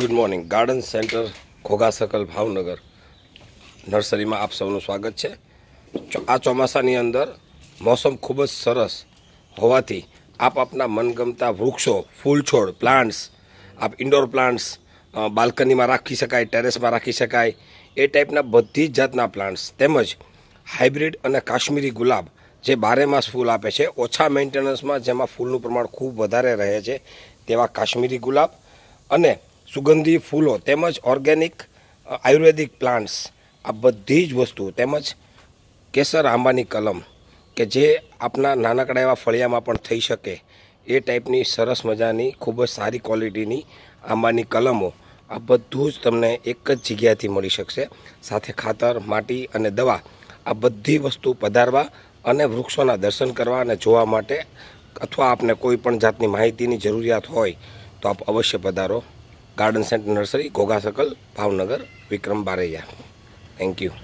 good morning garden centre Ghogha circle Bhavnagar નર્સરીમાં આપ સૌનું સ્વાગત છે આ ચોમાસાની અંદર મોસમ ખૂબ જ સરસ હોવાથી આપ આપના મનગમતા વૃક્ષો ફૂલછોડ પ્લાન્ટ્સ આપ ઇન્ડોર પ્લાન્ટ્સ બાલ્કનીમાં રાખી શકાય ટેરેસમાં રાખી શકાય એ ટાઈપના બધી જ જાતના પ્લાન્ટ્સ તેમજ હાઇબ્રિડ અને કાશ્મીરી ગુલાબ જે બારેમાસ ફૂલ આપે છે ઓછા મેન્ટેનન્સમાં જેમાં ફૂલનું પ્રમાણ ખૂબ વધારે રહે છે તેવા કાશ્મીરી ગુલાબ અને સુગંધી ફૂલો તેમજ ઓર્ગેનિક આયુર્વેદિક પ્લાન્ટ્સ આ બધી જ વસ્તુ તેમજ કેસર આંબાની કલમ કે જે આપના નાનકડા એવા ફળિયામાં પણ થઈ શકે એ ટાઈપની સરસ મજાની ખૂબ જ સારી ક્વોલિટીની આંબાની કલમો આ બધું જ તમને એક જ જગ્યાથી મળી શકશે સાથે ખાતર માટી અને દવા આ બધી વસ્તુ પધારવા અને વૃક્ષોના દર્શન કરવા અને જોવા માટે અથવા આપને કોઈ પણ જાતની માહિતીની જરૂરિયાત હોય તો આપ અવશ્ય પધારો garden centre nursery Ghogha circle Bhavnagar Vikram Baraiya thank you